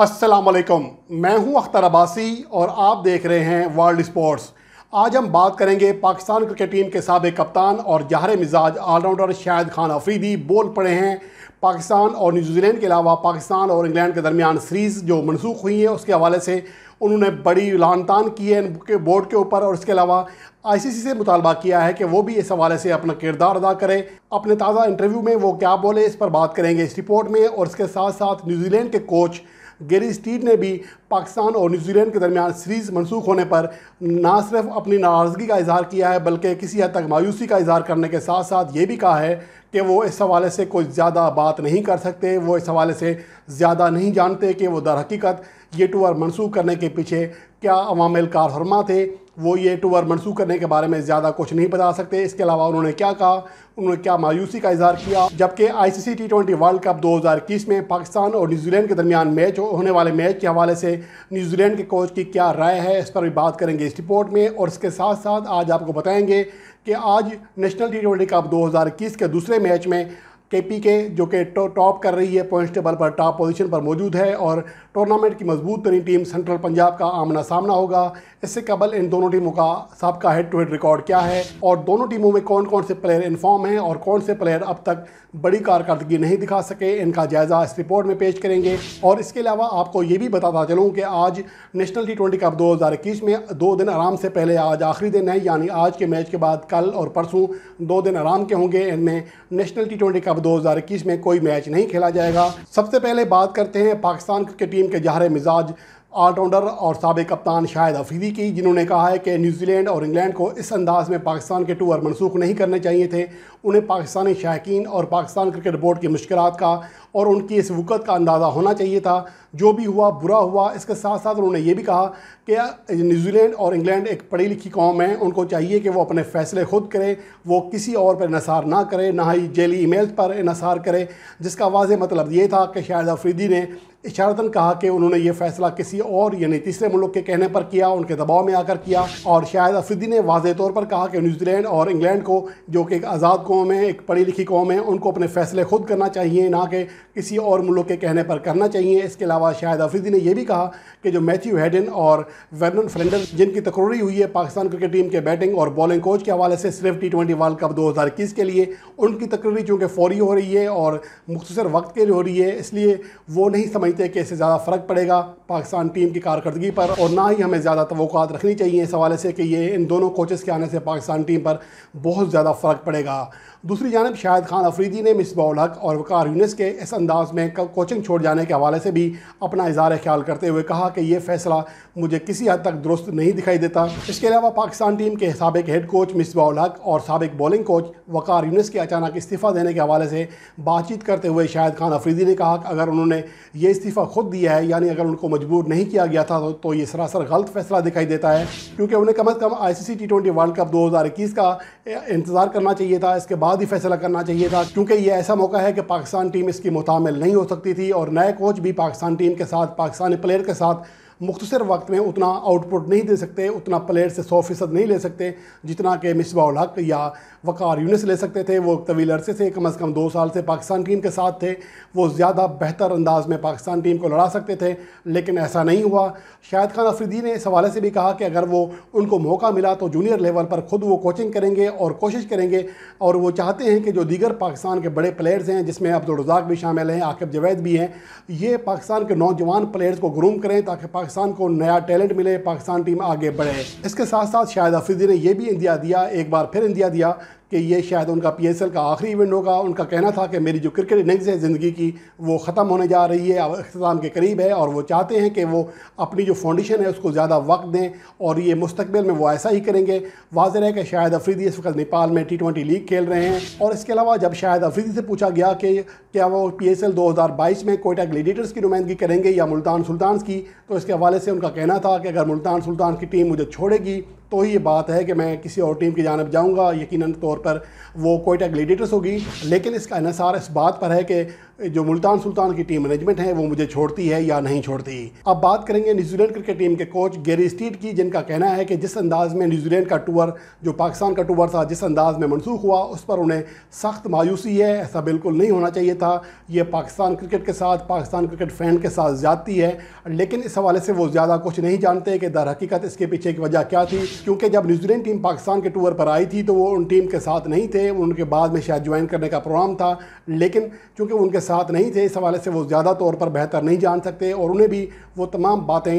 अस्सलाम वालेकुम मैं हूं अख्तर अब्बासी और आप देख रहे हैं वर्ल्ड स्पोर्ट्स आज हम बात करेंगे पाकिस्तान क्रिकेट टीम के सबक कप्तान और जहर मिजाज ऑलराउंडर शाहिद खान अफरीदी बोल पड़े हैं पाकिस्तान और न्यूजीलैंड के अलावा पाकिस्तान और इंग्लैंड के दरमियान सीरीज़ जो मनसूख हुई है उसके हवाले से उन्होंने बड़ी लानतान की है इनके बोर्ड के ऊपर और इसके अलावा आईसीसी से मुतालबा किया है कि वो भी इस हवाले से अपना किरदार अदा करें अपने ताज़ा इंटरव्यू में वो क्या बोले इस पर बात करेंगे इस रिपोर्ट में और इसके साथ साथ न्यूजीलैंड के कोच गेरी स्टीड ने भी पाकिस्तान और न्यूजीलैंड के दरमियान सीरीज़ मनसूख होने पर ना सिर्फ अपनी नाराज़गी का इजहार किया है बल्कि किसी हद तक मायूसी का इजहार करने के साथ साथ ये भी कहा है कि वो इस हवाले से कोई ज़्यादा बात नहीं कर सकते वो इस हवाले से ज़्यादा नहीं जानते कि वो दर हकीकत ये टूर मनसूख करने के पीछे क्या अवामिल कार फरमा थे वो ये टूर मनसूख करने के बारे में ज़्यादा कुछ नहीं बता सकते इसके अलावा उन्होंने क्या कहा उन्होंने क्या मायूसी का इजहार किया जबकि ICC T twenty world cup 2021 में पाकिस्तान और न्यूजीलैंड के दरमियान मैच होने वाले मैच के हवाले से न्यूजीलैंड के कोच की क्या राय है इस पर भी बात करेंगे इस रिपोर्ट में और इसके साथ साथ आज आपको बताएंगे कि आज नेशनल टी ट्वेंटी कप दो के दूसरे मैच में के पी के जो कि टॉप कर रही है पॉइंट टेबल पर टॉप पोजीशन पर मौजूद है और टूर्नामेंट की मजबूत तरीन टीम सेंट्रल पंजाब का आमना सामना होगा इससे कबल इन दोनों टीमों का सबका हेड टू हेड रिकॉर्ड क्या है और दोनों टीमों में कौन कौन से प्लेयर इन्फॉर्म हैं और कौन से प्लेयर अब तक बड़ी कारकर्दगी नहीं दिखा सके इनका जायजा इस रिपोर्ट में पेश करेंगे और इसके अलावा आपको ये भी बताता चलूँ कि आज नेशनल टी ट्वेंटी कप दो हज़ार इक्कीस में दो दिन आराम से पहले आज आखिरी दिन है यानी आज के मैच के बाद कल और परसों दो दिन आराम के होंगे इनमें नेशनल टी ट्वेंटी कप दो हज़ार इक्कीस में कोई मैच नहीं खेला जाएगा सबसे पहले बात करते हैं पाकिस्तान क्रिकेट टीम के जहर मिजाज ऑलराउंडर और सबक कप्तान शाहिद अफीदी की जिन्होंने कहा है कि न्यूजीलैंड और इंग्लैंड को इस अंदाज में पाकिस्तान के टूर मनसूख नहीं करने चाहिए थे उन्हें पाकिस्तानी शायक और पाकिस्तान क्रिकेट बोर्ड की मुश्किल का और उनकी इस वक्त का अंदाज़ा होना चाहिए था जो भी हुआ बुरा हुआ इसके साथ साथ उन्होंने ये भी कहा कि न्यूजीलैंड और इंग्लैंड एक पढ़ी लिखी कौम है उनको चाहिए कि वो अपने फ़ैसले खुद करें वो किसी और पर इसार ना करे ना ही जेली ई पर इसार करे जिसका वाज मतलब ये था कि शाहिद अफरीदी ने इशारतन कहा कि उन्होंने ये फैसला किसी और यानी तीसरे मुल्क के कहने पर किया उनके दबाव में आकर किया और शायद अफरीदी ने वाज तौर पर कहा कि न्यूजीलैंड और इंग्लैंड को जो कि एक आज़ाद कौम है एक पढ़ी लिखी कौम है उनको अपने फ़ैसले खुद करना चाहिए ना कि किसी और मुल्क के कहने पर करना चाहिए इसके अलावा शाहिद अफरीदी ने यह भी कहा कि जो मैथ्यू हेडन और वर्नन फ्लेंडर जिनकी तकरी हुई है पाकिस्तान क्रिकेट टीम के बैटिंग और बॉलिंग कोच के हवाले से सिर्फ टी ट्वेंटी वर्ल्ड कप दो हज़ार इक्कीस के लिए उनकी तकरी चूँकि फौरी हो रही है और मुख्तर वक्त के लिए हो रही है इसलिए वो नहीं समझते कि इससे ज़्यादा फ़र्क पड़ेगा पाकिस्तान टीम की कारकर्दगी पर और ना ही हमें ज़्यादा तो रखनी चाहिए इस हवाले से कि ये इन दोनों कोचेस के आने से पाकिस्तान टीम पर बहुत ज़्यादा फ़र्क पड़ेगा दूसरी जानब शाहिद खान अफरीदी ने मिसबाउल हक और वकार यूनस के इस अंदाज में कोचिंग छोड़ जाने के हवाले से भी अपना इजहार ख्याल करते हुए कहा कि यह फैसला मुझे किसी हद तक दुरुस्त नहीं दिखाई देता इसके अलावा पाकिस्तान टीम के सबक हेड कोच मिसबाउल हक और सबक बॉलिंग कोच वकार यूनिस के अचानक इस्तीफ़ा देने के हवाले से बातचीत करते हुए शाहिद खान अफरीदी ने कहा कि अगर उन्होंने ये इस्तीफ़ा खुद दिया है यानी अगर उनको मजबूर नहीं किया गया था तो, तो ये सरासर गलत फैसला दिखाई देता है क्योंकि उन्हें कम अज़ कम I C C T twenty world cup दो हज़ार इक्कीस का इंतज़ार करना चाहिए था इसके बाद ही फैसला करना चाहिए था क्योंकि यह ऐसा मौका है कि पाकिस्तान टीम इसकी मुतामिल नहीं हो सकती थी और नए कोच भी पाकिस्तान टीम के साथ पाकिस्तानी प्लेयर के साथ मुख्तर वक्त में उतना आउटपुट नहीं दे सकते उतना प्लेयर से सौ फीसद नहीं ले सकते जितना कि मिसबाउल हक या वक़ार यूनिस ले सकते थे वो तवील अरसे से कम अज़ कम दो साल से पाकिस्तान टीम के साथ थे वो ज़्यादा बेहतर अंदाज में पाकिस्तान टीम को लड़ा सकते थे लेकिन ऐसा नहीं हुआ शाहिद खान अफरीदी ने इस हवाले से भी कहा कि अगर वो उनको मौका मिला तो जूनियर लेवल पर ख़ुद वो कोचिंग करेंगे और कोशिश करेंगे और वो चाहते हैं कि जो दीगर पाकिस्तान के बड़े प्लेयर्स हैं जिसमें अब्दुलरजाक भी शामिल हैं आकिब जवैद भी हैं ये पाकिस्तान के नौजवान प्लेयर्स को ग्रूम करें ताकि पाकिस्तान को नया टैलेंट मिले पाकिस्तान टीम आगे बढ़े इसके साथ साथ शायद अफरीदी ने यह भी इंदिया दिया एक बार फिर इंदिया दिया कि ये शायद उनका पी एस एल का आखिरी इवेंट होगा उनका कहना था कि मेरी जो क्रिकेट इनिंग्स है ज़िंदगी की वो ख़त्म होने जा रही है अख्ताम के करीब है और वो चाहते हैं कि वो अपनी जो फाउंडेशन है उसको ज़्यादा वक्त दें और ये मुस्तबिल में वो ऐसा ही करेंगे वाज है कि शायद अफरीदी इस वक्त नेपाल में टी ट्वेंटी लीग खेल रहे हैं और इसके अलावा जब शायद अफरीदी से पूछा गया कि क्या वो पी एस एल दो हज़ार बाईस में कोयटा ग्लेडिएटर्स की नुमाइंदगी करेंगे या मुल्तान सुल्तान की तो इसके हवाले से उनका कहना था कि अगर मुल्तान सुल्तान की टीम मुझे छोड़ेगी तो ही ये बात है कि मैं किसी और टीम की जानब जाऊँगा यकीन तौर पर वो कोयटा ग्लेडिएटर्स होगी लेकिन इसका इसार इस बात पर है कि जो मुल्तान सुल्तान की टीम मैनेजमेंट है वो मुझे छोड़ती है या नहीं छोड़ती अब बात करेंगे न्यूजीलैंड क्रिकेट टीम के कोच गेरी स्टीट की जिनका कहना है कि जिस अंदाज में न्यूजीलैंड का टूर जो पाकिस्तान का टूर था जिस अंदाज में मनसूख हुआ उस पर उन्हें सख्त मायूसी है ऐसा बिल्कुल नहीं होना चाहिए था ये पाकिस्तान क्रिकेट के साथ पाकिस्तान क्रिकेट फ़ैन के साथ ज़्यादती है लेकिन इस हवाले से वो ज़्यादा कुछ नहीं जानते कि दर हकीकत इसके पीछे की वजह क्या थी क्योंकि जब न्यूजीलैंड टीम पाकिस्तान के टूर पर आई थी तो वो उन टीम के साथ नहीं थे उनके बाद में शायद ज्वाइन करने का प्रोग्राम था लेकिन चूँकि उनके साथ नहीं थे इस हवाले से वो ज़्यादा तौर पर बेहतर नहीं जान सकते और उन्हें भी वो तमाम बातें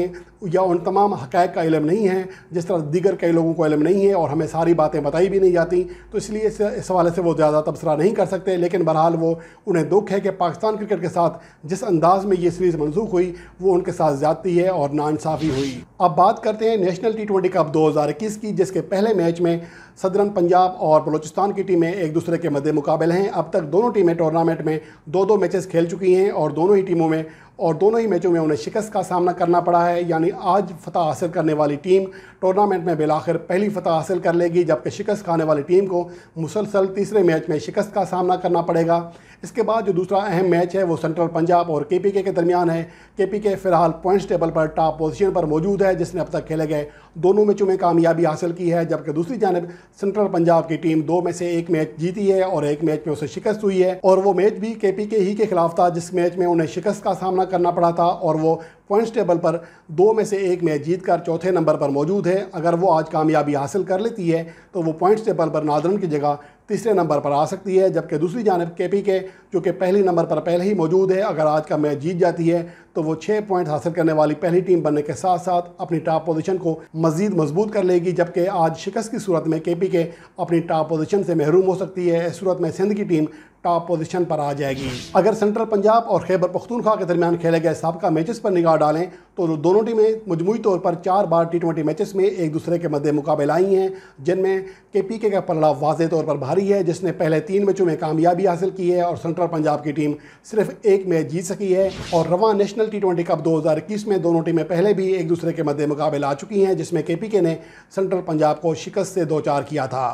या उन तमाम हक़ का इलम नहीं है जिस तरह दीगर कई लोगों को इलम नहीं है और हमें सारी बातें बताई भी नहीं जाती तो इसलिए इस, इस हवाले से वो ज़्यादा तबसरा नहीं कर सकते लेकिन बहरहाल वो उन्हें दुख है कि पाकिस्तान क्रिकेट के साथ जिस अंदाज़ में ये सीरीज़ मनसूख हुई वो उनके साथ ज़्यादती है और नासाफ़ी हुई अब बात करते हैं नेशनल टी ट्वेंटी कप दो हज़ार इक्कीस की जिसके पहले मैच में सदरन पंजाब और बलोचिस्तान की टीमें एक दूसरे के मुकाबले हैं अब तक दोनों टीमें टूर्नामेंट में दो दो मैचेस खेल चुकी हैं और दोनों ही टीमों में और दोनों ही मैचों में उन्हें शिकस्त का सामना करना पड़ा है यानी आज फतह हासिल करने वाली टीम टूर्नामेंट में बिलाखिर पहली फतह हासिल कर लेगी जबकि शिकस्त खाने वाली टीम को मुसलसल तीसरे मैच में शिकस्त का सामना करना पड़ेगा इसके बाद जो दूसरा अहम मैच है वो सेंट्रल पंजाब और के पी के के दरमियान है के पी के फिलहाल पॉइंट्स टेबल पर टॉप पोजीशन पर मौजूद है जिसने अब तक खेले गए दोनों मैचों में कामयाबी हासिल की है जबकि दूसरी जानब सेंट्रल पंजाब की टीम दो में से एक मैच जीती है और एक मैच में उसे शिकस्त हुई है और वो मैच भी के पी के ही के खिलाफ था जिस मैच में उन्हें शिकस्त का सामना सामना करना पड़ा था और वो पॉइंट्स टेबल पर दो में से एक मैच जीत कर चौथे नंबर पर मौजूद है अगर वो आज कामयाबी हासिल कर लेती है तो वो पॉइंट्स टेबल पर नादरन की जगह तीसरे नंबर पर आ सकती है जबकि दूसरी जानब के पी के जो कि पहले नंबर पर पहले ही मौजूद है अगर आज का मैच जीत जाती है तो वो छः पॉइंट हासिल करने वाली पहली टीम बनने के साथ साथ अपनी टॉप पोजीशन को मजीद मजबूत कर लेगी जबकि आज शिकस्त की सूरत में के पी के अपनी टॉप पोजीशन से महरूम हो सकती है इस सूरत में सिंध की टीम टॉप पोजीशन पर आ जाएगी अगर सेंट्रल पंजाब और खैबर पख्तूनख्वा के दरमियान खेले गए सबका मैचेस पर निगाह डालें तो दोनों टीमें मजमू तौर पर चार बार टी ट्वेंटी मैचेस में एक दूसरे के मद्दे मुकाबले आई हैं जिनमें के पी के का पलड़ा वाज तौर पर भारी है जिसने पहले तीन मैचों में कामयाबी हासिल की है और सेंट्रल पंजाब की टीम सिर्फ एक मैच जीत सकी है और रवा नेशनल टी ट्वेंटी कप दो हज़ार इक्कीस में दोनों टीमें पहले भी एक दूसरे के मद्दे मुकाबले आ चुकी हैं जिसमें के पी के ने सेंट्रल पंजाब को शिकस्त से दो चार किया था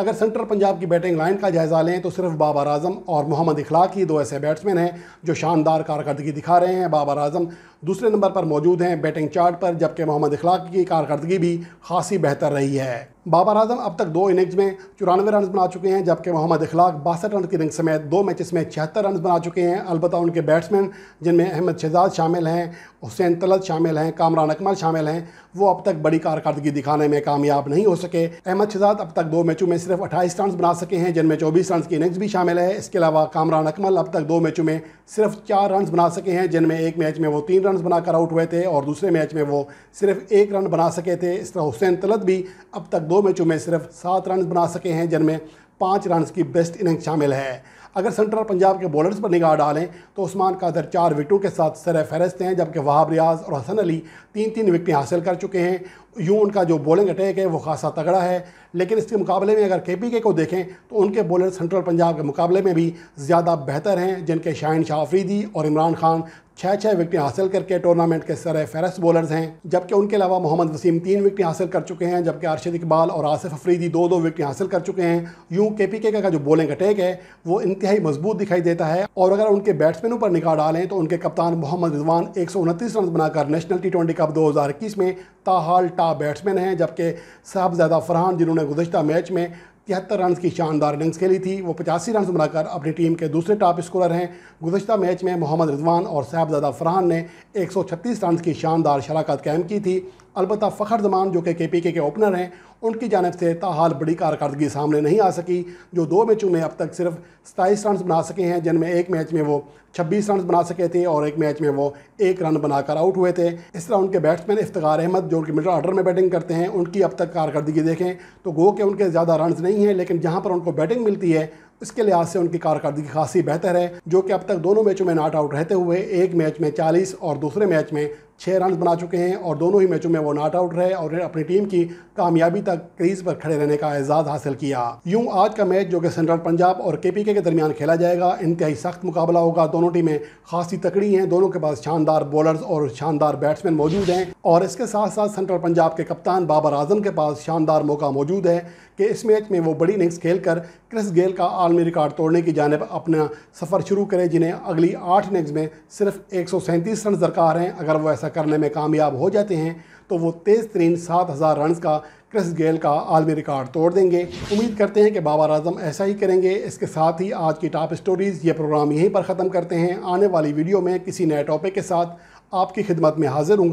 अगर सेंट्रल पंजाब की बैटिंग लाइन का जायज़ा लें तो सिर्फ बाबर आजम और मोहम्मद इखलाक ही दो ऐसे बैट्समैन हैं जो शानदार कारकर्दगी दिखा रहे हैं बाबर आजम दूसरे नंबर पर मौजूद हैं बैटिंग चार्ट पर जबकि मोहम्मद इखलाक की कारकर्दगी भी खासी बेहतर रही है बाबर आजम अब तक दो इनिंग्स में चौरानवे रन बना चुके हैं जबकि मोहम्मद इखलाक बासठ रन की इनिंग्स समेत दो मैचेस में छिहत्तर रन बना चुके हैं अलबत् उनके बैट्समैन जिनमें अहमद शहजाद शामिल हैं हुसैन तलत शामिल हैं कामरान अकमल शामिल हैं वो अब तक बड़ी कारकर्दगी दिखाने में कामयाब नहीं हो सके अहमद शहजाद अब तक दो मैचों में सिर्फ अट्ठाईस रन बना सके हैं जिनमें चौबीस रन की इनिंग्स भी शामिल है इसके अलावा कामरान अकमल अब तक दो मैचों में सिर्फ चार रन बना सके हैं जिनमें एक मैच में वो तीन रन बनाकर आउट हुए थे और दूसरे मैच में वो सिर्फ एक रन बना सके थे इस तरह हुसैन तलत भी अब तक दो मैचों में सिर्फ सात रन बना सके हैं जिनमें पाँच रन की बेस्ट इनिंग शामिल है अगर सेंट्रल पंजाब के बॉलर्स पर निगाह डालें तो उस्मान कादर चार विकटों के साथ सर फहरस्त हैं जबकि वहाब रियाज और हसन अली तीन तीन विकटें हासिल कर चुके हैं यूँ उनका जो बॉलिंग अटैक है वो खासा तगड़ा है लेकिन इसके मुकाबले में अगर के पी के को देखें तो उनके बॉलर सेंट्रल पंजाब के मुकाबले में भी ज़्यादा बेहतर हैं जिनके शाहिन शाह अफरीदी और इमरान खान छः छः विकटें हासिल करके टूर्नामेंट के सर फहरस्त बॉलर्स हैं जबकि उनके अलावा मोहम्मद वसीम तीन विकटें हासिल कर चुके हैं जबकि अरशद इकबाल और आसिफ अफरीदी दो दो विकटें हासिल कर चुके हैं यूँ यूं के पी के का जो बॉलिंग अटैक है वो इंतहाई मजबूत दिखाई देता है और अगर उनके बैट्समैनों पर निकाह डालें तो उनके कप्तान मोहम्मद रिजवान एक सौ उनतीस रन बनाकर नेशनल टी ट्वेंटी कप दो हज़ार इक्कीस में ताहाल टा बैट्समैन हैं जबकि साहबजादा फरहान जिन्होंने गुजशत मैच में तिहत्तर रन की शानदार इनिंग्स खेली थी वो पचासी रन बनाकर अपनी टीम के दूसरे टॉप स्कोरर हैं गुजशत मैच में मोहम्मद रिजवान और साहबजादा फरहान ने एक सौ छत्तीस रन की शानदार शराकत कायम की थी अलबत् फ़खर जमान जो कि के पी के, के ओपनर हैं उनकी जानब से ताहाल बड़ी कारकर्दगी सामने नहीं आ सकी जो दो मैचों में अब तक सिर्फ सताईस रन बना सके हैं जिनमें एक मैच में वो छब्बीस रन बना सके थे और एक मैच में वो एक रन बनाकर आउट हुए थे इस तरह उनके बैट्समैन इफ्तार अहमद जो कि मिडल ऑर्डर में बैटिंग करते हैं उनकी अब तक कारकर्दगी देखें तो गो के उनके ज़्यादा रन नहीं हैं लेकिन जहाँ पर उनको बैटिंग मिलती है इसके लिहाज से उनकी कारकर्दगी खासी बेहतर है जो कि अब तक दोनों मैचों में नॉट आउट रहते हुए एक मैच में 40 और दूसरे मैच में छः रन बना चुके हैं और दोनों ही मैचों में वो नॉट आउट रहे और अपनी टीम की कामयाबी तक क्रीज पर खड़े रहने का एजाज़ हासिल किया यूं आज का मैच जो कि सेंट्रल पंजाब और के पी के दरमियान खेला जाएगा इंतहाई सख्त मुकाबला होगा दोनों टीमें खासी तकड़ी हैं दोनों के पास शानदार बॉलर्स और शानदार बैट्समैन मौजूद हैं और इसके साथ साथ सेंट्रल पंजाब के कप्तान बाबर आजम के पास शानदार मौका मौजूद है कि इस मैच में वो बड़ी इनिंग्स खेल कर क्रिस गेल का आलमी रिकॉर्ड तोड़ने की जानब अपना सफ़र शुरू करें जिन्हें अगली आठ इनिंग्स में सिर्फ एक सौ सैंतीस रन दरकार हैं अगर वो ऐसा ऐसा करने में कामयाब हो जाते हैं तो वो तेज़ तरीन सात हज़ार रन का क्रिस गेल का आलमी रिकॉर्ड तोड़ देंगे उम्मीद करते हैं कि बाबर आजम ऐसा ही करेंगे इसके साथ ही आज की टॉप स्टोरीज़ ये प्रोग्राम यहीं पर ख़त्म करते हैं आने वाली वीडियो में किसी नए टॉपिक के साथ आपकी खिदमत में हाजिर हूँ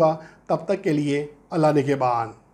तब तक के लिए अल्लाह के बान